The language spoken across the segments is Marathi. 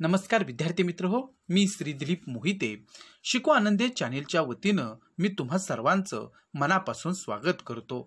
नमस्कार विद्यार्थी मित्र हो मी श्री दिलीप मोहिते शिको आनंदे चॅनेलच्या वतीनं मी तुम्हा सर्वांचं मनापासून स्वागत करतो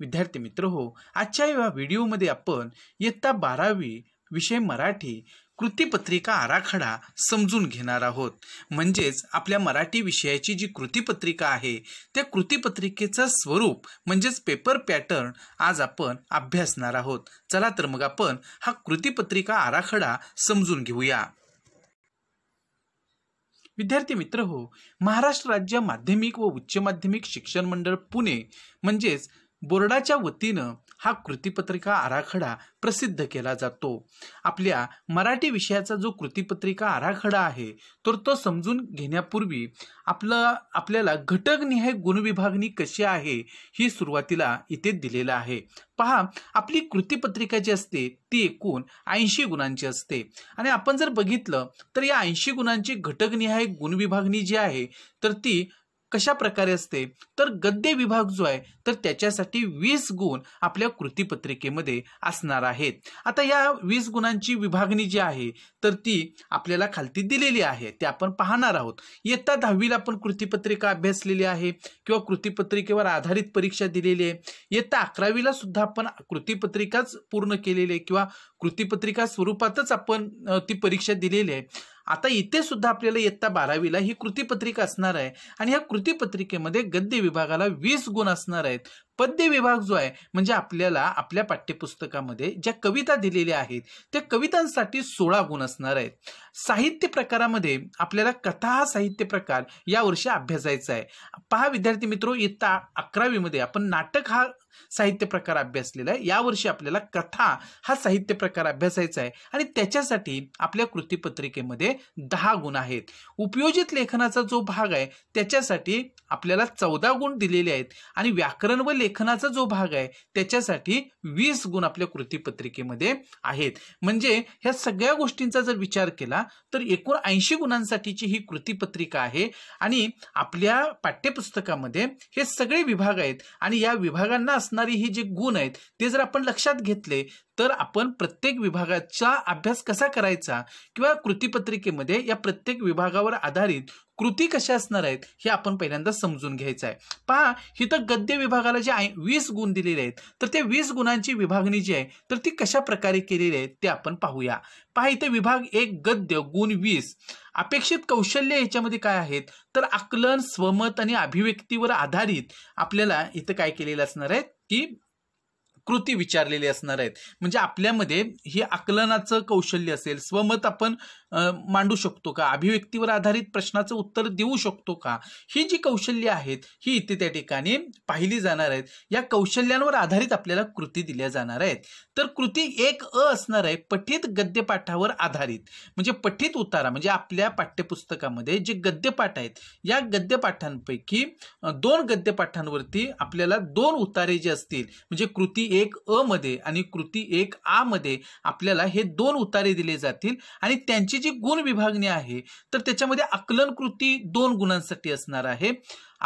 विद्यार्थी मित्र हो आजच्या या व्हिडिओमध्ये आपण इयत्ता बारावी विषय मराठी कृतीपत्रिका आराखडा समजून घेणार आहोत म्हणजेच आपल्या मराठी विषयाची जी कृतीपत्रिका आहे त्या कृतीपत्रिकेचं स्वरूप म्हणजेच पेपर पॅटर्न आज आपण अभ्यासणार आहोत चला तर मग आपण हा कृतीपत्रिका आराखडा समजून घेऊया विद्यार्थी मित्र हो महाराष्ट्र राज्य माध्यमिक व उच्च माध्यमिक शिक्षण मंडळ पुणे म्हणजेच बोर्डाच्या वतीनं हा कृतीपत्रिका आराखडा प्रसिद्ध केला जातो आपल्या मराठी विषयाचा जो कृतीपत्रिका आराखडा आहे तर तो समजून घेण्यापूर्वी आपलं आपल्याला घटकनिहाय गुणविभागणी कशी आहे ही सुरुवातीला इथे दिलेलं आहे पहा आपली कृतीपत्रिका जी असते ती एकूण ऐंशी गुणांची असते आणि आपण जर बघितलं तर या ऐंशी गुणांची घटकनिहाय गुणविभागणी जी आहे तर ती कशा प्रकारे असते तर गद्य विभाग जो आहे तर त्याच्यासाठी वीस गुण आपल्या कृतीपत्रिकेमध्ये असणार आहेत आता या वीस गुणांची विभागणी जी आहे तर ती आपल्याला खालती दिलेली आहे ते आपण पाहणार आहोत इयत्ता दहावीला आपण कृतीपत्रिका अभ्यासलेली आहे किंवा कृतीपत्रिकेवर आधारित परीक्षा दिलेली आहे इयत्ता अकरावीला सुद्धा आपण कृतीपत्रिकाच पूर्ण केलेली आहे किंवा कृतीपत्रिका स्वरूपातच आपण ती परीक्षा दिलेली आहे आता इथे सुद्धा आपल्याला इयत्ता बारावीला ही कृतीपत्रिका असणार आहे आणि ह्या कृतीपत्रिकेमध्ये गद्य विभागाला वीस गुण असणार आहेत पद्य विभाग जो आहे म्हणजे आपल्याला आपल्या पाठ्यपुस्तकामध्ये ज्या कविता दिलेल्या आहेत त्या कवितांसाठी सोळा गुण असणार आहेत साहित्य प्रकारामध्ये आपल्याला कथा हा साहित्य प्रकार यावर्षी अभ्यासायचा आहे पहा विद्यार्थी मित्रो इयत्ता अकरावीमध्ये आपण नाटक हा साहित्य प्रकार अभ्यासलेला आहे यावर्षी आपल्याला कथा हा साहित्य प्रकार अभ्यासायचा आहे आणि त्याच्यासाठी आपल्या कृतीपत्रिकेमध्ये दहा गुण आहेत उपयोजित लेखनाचा जो भाग आहे त्याच्यासाठी आपल्याला चौदा गुण दिलेले आहेत आणि व्याकरण व लेखनाचा जो भाग आहे त्याच्यासाठी वीस गुण आपल्या कृतीपत्रिकेमध्ये आहेत म्हणजे ह्या सगळ्या गोष्टींचा जर विचार केला तर एकूण ऐंशी गुणांसाठीची ही कृतीपत्रिका आहे आणि आपल्या पाठ्यपुस्तकामध्ये हे सगळे विभाग आहेत आणि या विभागांना असणारी ही जे गुण आहेत ते जर आपण लक्षात घेतले तर आपण प्रत्येक विभागाचा अभ्यास कसा करायचा किंवा कृतीपत्रिकेमध्ये या प्रत्येक विभागावर आधारित कृती कशा असणार आहेत हे आपण पहिल्यांदा समजून घ्यायचं आहे पहा इथं गद्य विभागाला जे आहे वीस गुण दिलेले आहेत तर ते वीस गुणांची विभागणी जी आहे तर ती कशा प्रकारे केलेली आहे ते आपण पाहूया पहा इथे विभाग एक गद्य गुण वीस अपेक्षित कौशल्य याच्यामध्ये काय आहेत तर आकलन स्वमत आणि अभिव्यक्तीवर आधारित आपल्याला इथं काय केलेलं असणार आहेत কি कृती विचारलेली असणार आहेत म्हणजे आपल्यामध्ये हे आकलनाचं कौशल्य असेल स्वमत आपण मांडू शकतो का अभिव्यक्तीवर आधारित प्रश्नाचं उत्तर देऊ शकतो का ही जी कौशल्य आहेत ही इथे त्या ठिकाणी पाहिली जाणार आहेत या कौशल्यांवर आधारित आपल्याला कृती दिल्या जाणार आहेत तर कृती एक अ असणार आहे पठित गद्यपाठावर आधारित म्हणजे पठित उतारा म्हणजे आपल्या पाठ्यपुस्तकामध्ये जे गद्यपाठ आहेत या गद्यपाठांपैकी दोन गद्यपाठांवरती आपल्याला दोन उतारे जे असतील म्हणजे कृती एक अ मध्ये आणि कृती एक आ मध्ये आपल्याला हे दोन उतारे दिले जातील आणि त्यांची जी गुण विभागणी आहे तर त्याच्यामध्ये आकलन कृती दोन गुणांसाठी असणार आहे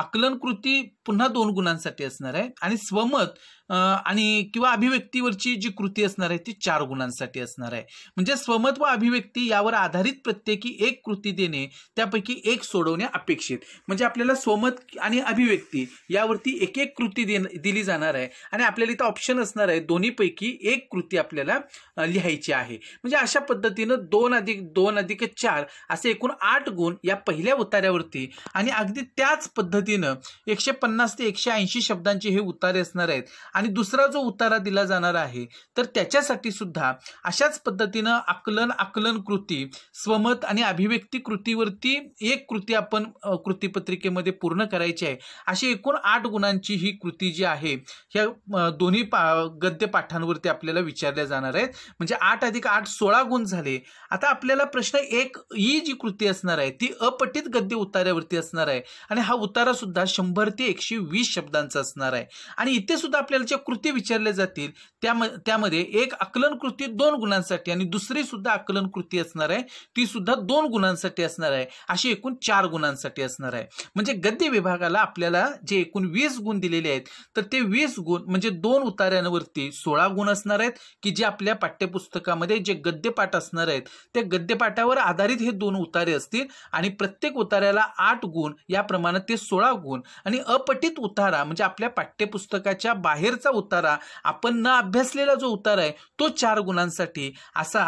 आकलन कृती पुन्हा दोन गुणांसाठी असणार आहे आणि स्वमत आणि किंवा अभिव्यक्तीवरची जी कृती असणार आहे ती चार गुणांसाठी असणार आहे म्हणजे स्वमत व अभिव्यक्ती यावर आधारित प्रत्येकी एक कृती देणे त्यापैकी एक सोडवणे अपेक्षित म्हणजे आपल्याला स्वमत आणि अभिव्यक्ती यावरती एक एक कृती दिली जाणार आहे आणि आपल्याला इथं ऑप्शन असणार आहे दोन्हीपैकी एक कृती आपल्याला लिहायची आहे म्हणजे अशा पद्धतीनं दोन अधिक दोन अधिक चार असे एकूण आठ गुण या पहिल्या उतार्यावरती आणि अगदी त्याच पद्धतीनं एकशे पन्नास ते एकशे ऐंशी शब्दांचे हे उतारे असणार आहेत आणि दुसरा जो उतारा दिला जाणार आहे तर त्याच्यासाठी सुद्धा अशाच पद्धतीनं आकलन आकलन कृती स्वमत आणि अभिव्यक्ती कृतीवरती एक कृती आपण कृतीपत्रिकेमध्ये पूर्ण करायची आहे अशी एकूण आठ गुणांची ही कृती जी आहे ह्या दोन्ही पा गद्य आपल्याला विचारल्या जाणार आहेत म्हणजे आठ अधिक आठ सोळा गुण झाले आता आपल्याला प्रश्न एक ही जी कृती असणार आहे ती अपठित गद्य उतार्यावरती असणार आहे आणि हा उतारा सुद्धा शंभर ते एकशे वीस शब्दांचा असणार आहे आणि इथे सुद्धा आपल्याला आकलनाच्या कृती विचारल्या जातील त्याम त्यामध्ये एक आकलन कृती दोन गुणांसाठी आणि दुसरी सुद्धा आकलन कृती असणार आहे ती सुद्धा दोन गुणांसाठी असणार आहे अशी एकूण चार गुणांसाठी असणार आहे म्हणजे गद्य विभागाला आपल्याला जे एकूण वीस गुण दिलेले आहेत तर ते वीस गुण म्हणजे दोन उतार्यांवरती सोळा गुण असणार आहेत की जे आपल्या पाठ्यपुस्तकामध्ये जे गद्यपाठ असणार आहेत त्या गद्यपाठावर आधारित हे दोन उतारे असतील आणि प्रत्येक उतार्याला आठ गुण या प्रमाणात ते सोळा गुण आणि अपटित उतारा म्हणजे आपल्या पाठ्यपुस्तकाच्या बाहेर चा उतारा आपण न अभ्यासलेला जो उतारा आहे तो चार गुणांसाठी असा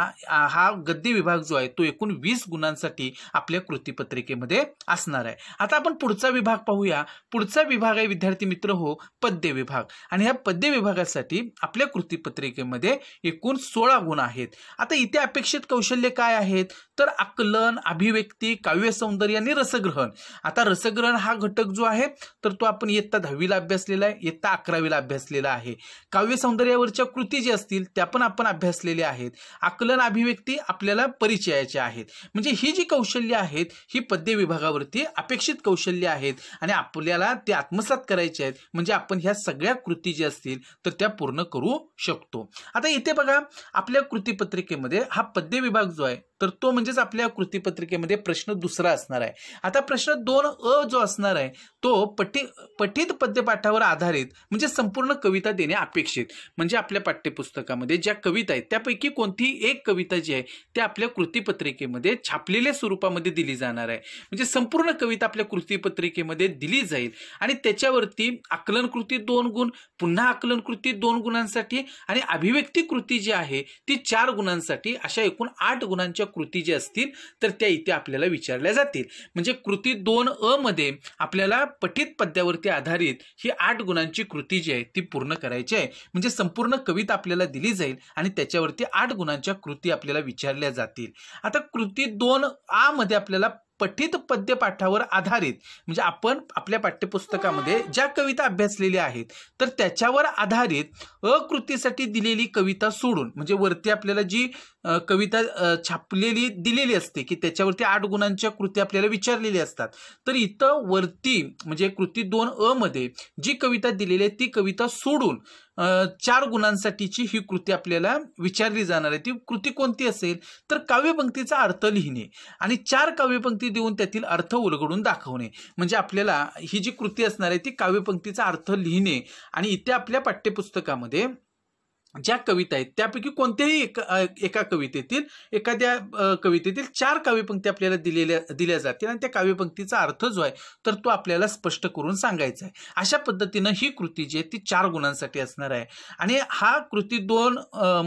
हा गद्य विभाग जो आहे तो एकूण वीस गुणांसाठी आपल्या कृतीपत्रिकेमध्ये असणार आहे आता आपण पुढचा विभाग पाहूया पुढचा विभाग आहे विद्यार्थी मित्र हो पद्य विभाग आणि ह्या पद्य विभागासाठी आपल्या कृतीपत्रिकेमध्ये एकूण सोळा गुण आहेत आता इथे अपेक्षित कौशल्य काय आहेत तर आकलन अभिव्यक्ती काव्य सौंदर्य आणि रसग्रहण आता रसग्रहण हा घटक जो आहे तर तो आपण इयत्ता दहावीला अभ्यासलेला आहे इयत्ता अकरावीला अभ्यासलेला केलेला आहे काव्य सौंदर्यावरच्या कृती ज्या असतील त्या पण आपण अभ्यासलेल्या आहेत आकलन अभिव्यक्ती आपल्याला परिचयाच्या आहेत म्हणजे ही जी कौशल्य आहेत ही पद्य विभागावरती अपेक्षित कौशल्य आहेत आणि आपल्याला ते आत्मसात करायचे आहेत म्हणजे आपण ह्या सगळ्या कृती ज्या असतील तर त्या पूर्ण करू शकतो आता इथे बघा आपल्या कृतीपत्रिकेमध्ये हा पद्य विभाग जो आहे तर तो म्हणजेच आपल्या कृतीपत्रिकेमध्ये प्रश्न दुसरा असणार आहे आता प्रश्न दोन अ जो असणार आहे तो पठी पठित पद्यपाठावर आधारित म्हणजे संपूर्ण कविता देणे अपेक्षित म्हणजे आपल्या पाठ्यपुस्तकामध्ये ज्या कविता आहेत त्यापैकी कोणतीही एक कविता जी आहे त्या आपल्या कृतीपत्रिकेमध्ये छापलेल्या स्वरूपामध्ये दिली जाणार आहे म्हणजे संपूर्ण कविता आपल्या कृतीपत्रिकेमध्ये दिली जाईल आणि त्याच्यावरती आकलन कृती दोन गुण पुन्हा आकलन कृती दोन गुणांसाठी आणि अभिव्यक्ती कृती जी आहे ती चार गुणांसाठी अशा एकूण आठ गुणांच्या कृती जे असतील तर त्या इथे आपल्याला विचारल्या जातील म्हणजे कृती दोन अ मध्ये आपल्याला पठित पद्यावरती आधारित ही आठ गुणांची कृती जी आहे ती पूर्ण करायची आहे म्हणजे संपूर्ण कविता आपल्याला दिली जाईल आणि त्याच्यावरती आठ गुणांच्या कृती आपल्याला विचारल्या जातील आता कृती दोन आ मध्ये आपल्याला पठित पद्यपाठावर आधारित म्हणजे आपण आपल्या पाठ्यपुस्तकामध्ये ज्या कविता अभ्यासलेल्या आहेत तर त्याच्यावर आधारित अकृतीसाठी दिलेली कविता सोडून म्हणजे वरती आपल्याला जी कविता छापलेली दिलेली असते की त्याच्यावरती आठ गुणांच्या कृती आपल्याला विचारलेल्या असतात तर इथं वरती म्हणजे कृती दोन अ मध्ये जी कविता दिलेली आहे ती कविता सोडून चार गुणांसाठीची ही कृती आपल्याला विचारली जाणार आहे ती कृती कोणती असेल तर काव्यपंक्तीचा अर्थ लिहिणे आणि चार काव्यपंक्ती देऊन त्यातील अर्थ उलगडून दाखवणे म्हणजे आपल्याला ही जी कृती असणार आहे ती काव्यपंक्तीचा अर्थ लिहिणे आणि इथे आपल्या पाठ्यपुस्तकामध्ये ज्या कविता आहेत त्यापैकी कोणत्याही एका एका कवितेतील एखाद्या कवितेतील चार काव्यपंक्ती आपल्याला दिलेल्या दिल्या जातील आणि त्या काव्यपंक्तीचा अर्थ जो आहे तर तो आपल्याला स्पष्ट करून सांगायचा आहे अशा पद्धतीनं ही कृती जी आहे ती चार गुणांसाठी असणार आहे आणि हा कृती दोन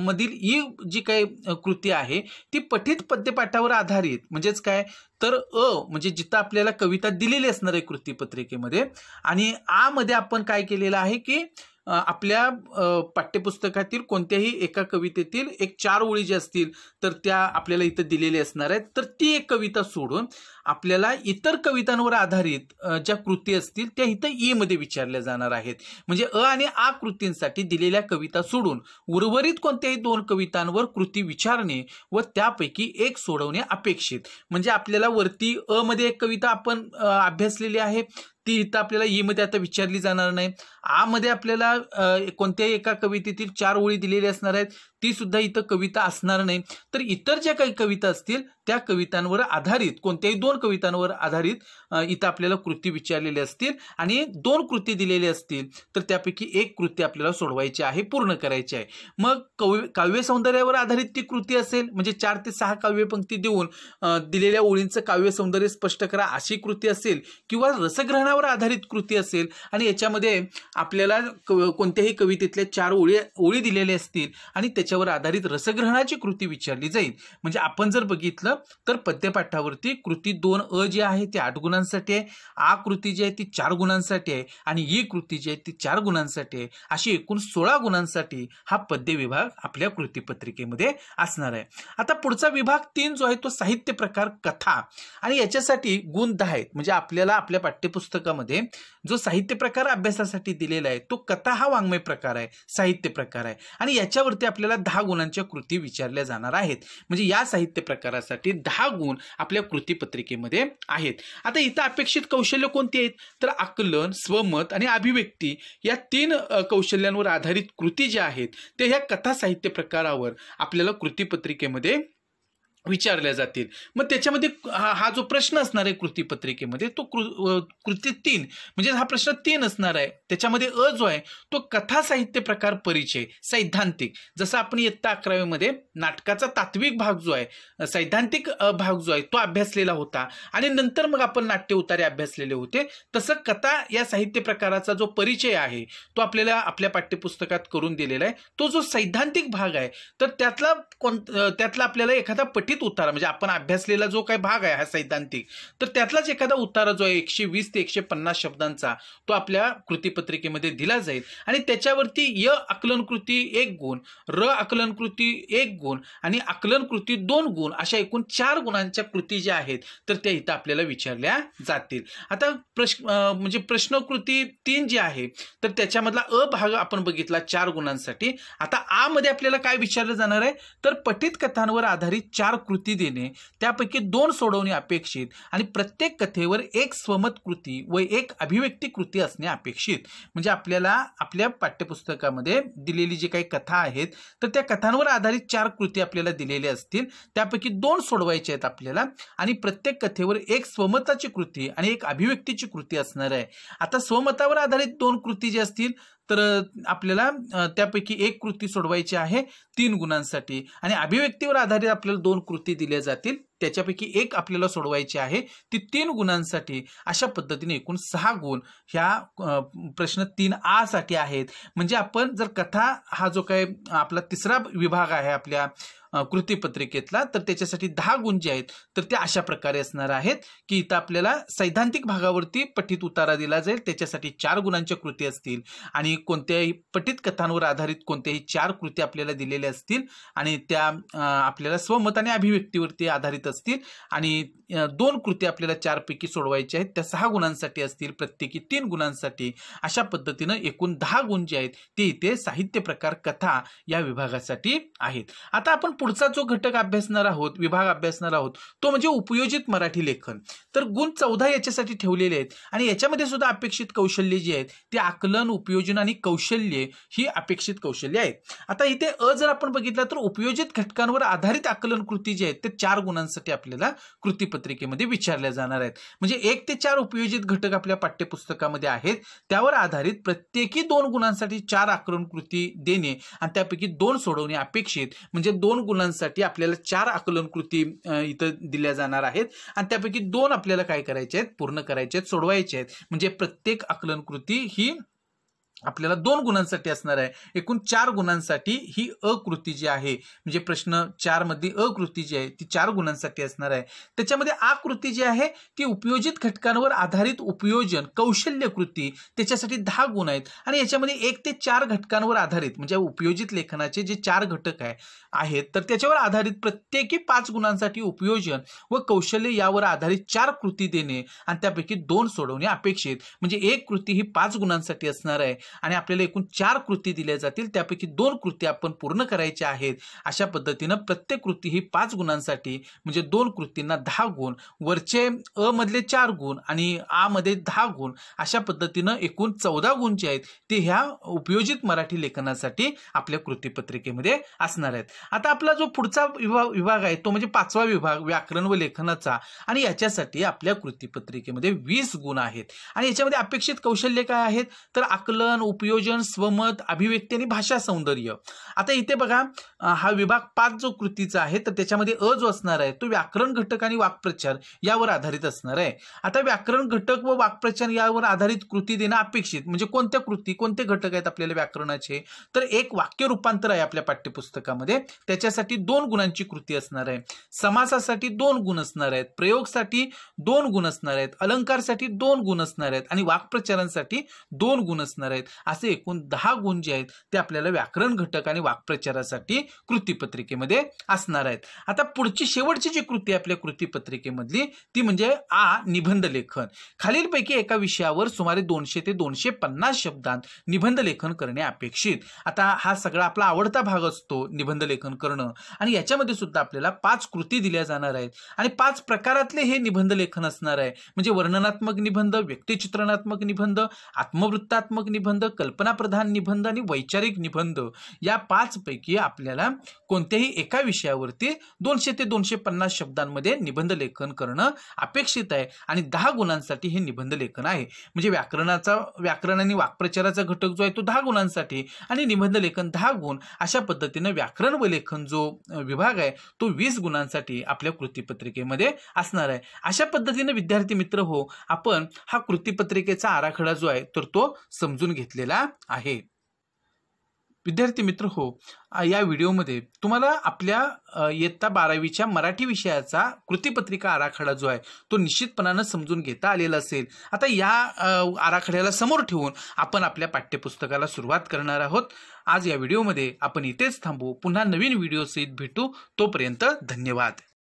मधील ही जी काही कृती आहे ती पठित पद्यपाठावर आधारित म्हणजेच काय तर अ म्हणजे जिथं आपल्याला कविता दिलेली असणार आहे कृतीपत्रिकेमध्ये आणि आमध्ये आपण काय केलेलं आहे की आपल्या पाठ्यपुस्तकातील कोणत्याही एका कवितेतील एक चार ओळी जे असतील तर त्या आपल्याला इथं दिलेल्या असणार आहेत तर ती एक कविता सोडून आपल्याला इतर कवितांवर आधारित ज्या कृती असतील त्या इथं ई मध्ये विचारल्या जाणार आहेत म्हणजे अ आणि आ कृतींसाठी दिलेल्या कविता सोडून उर्वरित कोणत्याही दोन कवितांवर कृती विचारणे व त्यापैकी एक सोडवणे अपेक्षित म्हणजे आपल्याला वरती अ मध्ये एक कविता आपण अभ्यासलेली आहे ती इथं आपल्याला ई मध्ये आता विचारली जाणार नाही आ मध्ये आपल्याला कोणत्याही एका कवितेतील चार ओळी दिलेल्या असणार आहेत ती सुद्धा इथं कविता असणार नाही तर इतर ज्या काही कविता असतील त्या कवितांवर आधारित कोणत्याही दोन कवितांवर आधारित इथं आपल्याला कृती विचारलेली असतील आणि दोन कृती दिलेल्या असतील तर त्यापैकी एक कृती आपल्याला सोडवायची आहे पूर्ण करायची आहे मग कवि काव्य सौंदर्यावर आधारित ती कृती असेल म्हणजे चार ते सहा काव्यपंक्ती देऊन दिलेल्या ओळींचं काव्य सौंदर्य स्पष्ट करा अशी कृती असेल किंवा रसग्रहणावर आधारित कृती असेल आणि याच्यामध्ये आपल्याला कोणत्याही कवितेतल्या चार ओळी ओळी दिलेल्या असतील आणि त्याच्या त्याच्यावर आधारित रसग्रहणाची कृती विचारली जाईल म्हणजे आपण जर बघितलं तर पद्यपाठावरती कृती दोन अ जी आहे ती आठ गुणांसाठी आहे आ कृती जी आहे ती चार गुणांसाठी आहे आणि ई कृती जी आहे ती चार गुणांसाठी आहे अशी एकूण सोळा गुणांसाठी हा पद्य विभाग आपल्या कृतीपत्रिकेमध्ये असणार आहे आता पुढचा विभाग तीन जो आहे तो साहित्य प्रकार कथा आणि याच्यासाठी गुण दहा आहेत म्हणजे आपल्याला आपल्या पाठ्यपुस्तकामध्ये जो साहित्य प्रकार अभ्यासासाठी दिलेला आहे तो कथा हा वाङ्मय प्रकार आहे साहित्य प्रकार आहे आणि याच्यावरती आपल्याला आपल्याला दहा गुणांच्या कृती विचारल्या जाणार आहेत म्हणजे या साहित्य प्रकारासाठी दहा गुण आपल्या कृतीपत्रिकेमध्ये आहेत आता इथं अपेक्षित कौशल्य कोणती आहेत तर आकलन स्वमत आणि अभिव्यक्ती या तीन कौशल्यांवर आधारित कृती ज्या आहेत त्या ह्या कथा साहित्य प्रकारावर आपल्याला कृतीपत्रिकेमध्ये विचारल्या जातील मग त्याच्यामध्ये हा जो प्रश्न असणार आहे कृतीपत्रिकेमध्ये तो कृ कृती तीन म्हणजे हा प्रश्न तीन असणार आहे त्याच्यामध्ये अ जो आहे तो कथा साहित्य प्रकार परिचय सैद्धांतिक जसं आपण इयत्ता अकरावीमध्ये नाटकाचा तात्विक भाग जो आहे सैद्धांतिक भाग जो आहे तो अभ्यासलेला होता आणि नंतर मग आपण नाट्य उतारे अभ्यासलेले होते तसं कथा या साहित्य प्रकाराचा जो परिचय आहे तो आपल्याला आपल्या पाठ्यपुस्तकात करून दिलेला आहे तो जो सैद्धांतिक भाग आहे तर त्यातला कोण त्यातला आपल्याला एखादा पटी लिखित उतारा म्हणजे आपण अभ्यासलेला जो काही भाग आहे हा सैद्धांतिक तर त्यातलाच एखादा उतारा जो आहे एकशे वीस ते एकशे पन्नास शब्दांचा तो आपल्या कृतीपत्रिकेमध्ये दिला जाईल आणि त्याच्यावरती य आकलन कृती एक गुण र आकलन कृती एक गुण आणि आकलन कृती दोन गुण अशा एकूण चार गुणांच्या कृती ज्या आहेत तर त्या इथं आपल्याला विचारल्या जातील आता प्रश्न म्हणजे प्रश्नकृती तीन जी आहे तर त्याच्यामधला अ भाग आपण बघितला चार गुणांसाठी आता आमध्ये आपल्याला काय विचारलं जाणार आहे तर पठित कथांवर आधारित चार कृती देणे त्यापैकी दोन सोडवणे अपेक्षित आणि प्रत्येक कथेवर एक स्वमत कृती व एक अभिव्यक्ती कृती असणे अपेक्षित म्हणजे आपल्याला आपल्या पाठ्यपुस्तकामध्ये दिलेली जी काही कथा आहेत तर त्या कथांवर आधारित चार कृती आपल्याला दिलेल्या असतील त्यापैकी दोन सोडवायचे आहेत आपल्याला आणि प्रत्येक कथेवर एक स्वमताची कृती आणि एक अभिव्यक्तीची कृती असणार आहे आता स्वमतावर आधारित दोन कृती जी असतील तर आपल्याला त्यापैकी एक कृती सोडवायची आहे तीन गुणांसाठी आणि अभिव्यक्तीवर आधारित आपल्याला दोन कृती दिल्या जातील त्याच्यापैकी एक आपल्याला सोडवायची आहे ती तीन गुणांसाठी अशा पद्धतीने एकूण सहा गुण ह्या प्रश्न तीन आ साठी आहेत म्हणजे आपण जर कथा हा जो काय आपला तिसरा विभाग आहे आपल्या कृतीपत्रिकेतला तर त्याच्यासाठी दहा गुण जे आहेत तर ते अशा प्रकारे असणार आहेत की इथं आपल्याला सैद्धांतिक भागावरती पठित उतारा दिला जाईल त्याच्यासाठी चार गुणांच्या कृती असतील आणि कोणत्याही पठित कथांवर आधारित कोणत्याही चार कृती आपल्याला दिलेल्या असतील आणि त्या आपल्याला स्वमत आणि अभिव्यक्तीवरती आधारित असतील आणि दोन कृती आपल्याला चारपैकी सोडवायच्या आहेत त्या सहा गुणांसाठी असतील प्रत्येकी तीन गुणांसाठी अशा पद्धतीनं एकूण दहा गुण जे आहेत ते इथे साहित्य प्रकार कथा या विभागासाठी आहेत आता आपण पुढचा जो घटक अभ्यासणार आहोत विभाग अभ्यासणार आहोत तो म्हणजे उपयोजित मराठी लेखन तर गुण चौदा याच्यासाठी ठेवलेले आहेत आणि याच्यामध्ये सुद्धा अपेक्षित कौशल्य जी आहेत ते आकलन उपयोजन आणि कौशल्य ही अपेक्षित कौशल्य आहेत आता इथे अ जर आपण बघितलं तर उपयोजित घटकांवर आधारित आकलन कृती जी आहेत ते चार गुणांसाठी आपल्याला कृतीपत्रिकेमध्ये विचारल्या जाणार आहेत म्हणजे एक ते चार उपयोजित घटक आपल्या पाठ्यपुस्तकामध्ये आहेत त्यावर आधारित प्रत्येकी दोन गुणांसाठी चार आकलन कृती देणे आणि त्यापैकी दोन सोडवणे अपेक्षित म्हणजे दोन गुण मुलांसाठी आपल्याला चार आकलन कृती इथं दिल्या जाणार आहेत आणि त्यापैकी दोन आपल्याला काय करायचे आहेत पूर्ण करायचे आहेत सोडवायचे आहेत म्हणजे प्रत्येक आकलन कृती ही आपल्याला दोन गुणांसाठी असणार आहे एकूण चार गुणांसाठी ही अकृती जी आहे म्हणजे प्रश्न चारमध्ये अकृती जी आहे ती चार गुणांसाठी असणार आहे त्याच्यामध्ये आकृती जी आहे ती उपयोजित घटकांवर आधारित उपयोजन कौशल्य कृती त्याच्यासाठी दहा गुण आहेत आणि याच्यामध्ये एक ते चार घटकांवर आधारित म्हणजे उपयोजित लेखनाचे जे चार घटक आहे आहेत तर त्याच्यावर आधारित प्रत्येकी पाच गुणांसाठी उपयोजन व कौशल्य यावर आधारित चार कृती देणे आणि त्यापैकी दोन सोडवणे अपेक्षित म्हणजे एक कृती ही पाच गुणांसाठी असणार आहे आणि आपल्याला एकूण चार कृती दिल्या जातील त्यापैकी दोन कृती आपण पूर्ण करायच्या आहेत अशा पद्धतीनं प्रत्येक कृती ही पाच गुणांसाठी म्हणजे दोन कृतींना दहा गुण वरचे अ मधले चार गुण आणि आ मध्ये दहा गुण अशा पद्धतीनं एकूण चौदा गुण जे आहेत ते ह्या उपयोजित मराठी लेखनासाठी आपल्या कृतीपत्रिकेमध्ये असणार आहेत आता आपला जो पुढचा विभाग विभाग आहे तो म्हणजे पाचवा विभाग व्याकरण व लेखनाचा आणि याच्यासाठी आपल्या कृतीपत्रिकेमध्ये वीस गुण आहेत आणि याच्यामध्ये अपेक्षित कौशल्य काय आहेत तर आकलन उपयोजन स्वमत अभिव्यक्ती आणि भाषा सौंदर्य आता इथे बघा हा विभाग पाच जो कृतीचा आहे तर त्याच्यामध्ये अ जो असणार आहे तो व्याकरण घटक आणि वाक्प्रचार यावर आधारित असणार आहे आता व्याकरण घटक व वाक्प्रचार यावर आधारित कृती देणं अपेक्षित म्हणजे कोणत्या कृती कोणते घटक आहेत आपल्याला व्याकरणाचे तर एक वाक्य रूपांतर आहे आपल्या पाठ्यपुस्तकामध्ये त्याच्यासाठी दोन गुणांची कृती असणार आहे समासासाठी दोन गुण असणार आहेत प्रयोगसाठी दोन गुण असणार आहेत अलंकारसाठी दोन गुण असणार आहेत आणि वाक्प्रचारांसाठी दोन गुण असणार आहेत आहेत असे एकूण दहा गुण जे आहेत ते आपल्याला व्याकरण घटक आणि वाक्प्रचारासाठी कृतीपत्रिकेमध्ये असणार आहेत आता पुढची शेवटची जी कृती आहे आपल्या कृतीपत्रिकेमधली ती म्हणजे आ निबंध लेखन खालीलपैकी एका विषयावर सुमारे दोनशे ते दोनशे पन्नास शब्दांत निबंध लेखन करणे अपेक्षित आता हा सगळा आपला आवडता भाग असतो निबंध लेखन करणं आणि याच्यामध्ये सुद्धा आपल्याला पाच कृती दिल्या जाणार आहेत आणि पाच प्रकारातले हे निबंध लेखन असणार आहे म्हणजे वर्णनात्मक निबंध व्यक्तिचित्रणात्मक निबंध आत्मवृत्तात्मक निबंध निबंध कल्पनाप्रधान निबंध आणि वैचारिक निबंध या पाचपैकी आपल्याला कोणत्याही एका विषयावरती दोनशे ते दोनशे पन्नास शब्दांमध्ये निबंध लेखन करणं अपेक्षित आहे आणि दहा गुणांसाठी हे निबंध लेखन आहे म्हणजे व्याकरणाचा व्याकरण आणि वाक्प्रचाराचा घटक जो आहे तो दहा गुणांसाठी आणि निबंध लेखन दहा गुण अशा पद्धतीनं व्याकरण व लेखन जो विभाग आहे तो वीस गुणांसाठी आपल्या कृतीपत्रिकेमध्ये असणार आहे अशा पद्धतीनं विद्यार्थी मित्र हो आपण हा कृतीपत्रिकेचा आराखडा जो आहे तर तो समजून घेतला घेतलेला आहे विद्यार्थी मित्र हो या व्हिडिओमध्ये तुम्हाला आपल्या इयत्ता बारावीच्या मराठी विषयाचा कृतीपत्रिका आराखडा जो आहे तो निश्चितपणानं समजून घेता आलेला असेल आता या आराखड्याला समोर ठेवून आपण आपल्या पाठ्यपुस्तकाला सुरुवात करणार आहोत आज या व्हिडिओमध्ये आपण इथेच थांबू पुन्हा नवीन व्हिडिओ भेटू तोपर्यंत धन्यवाद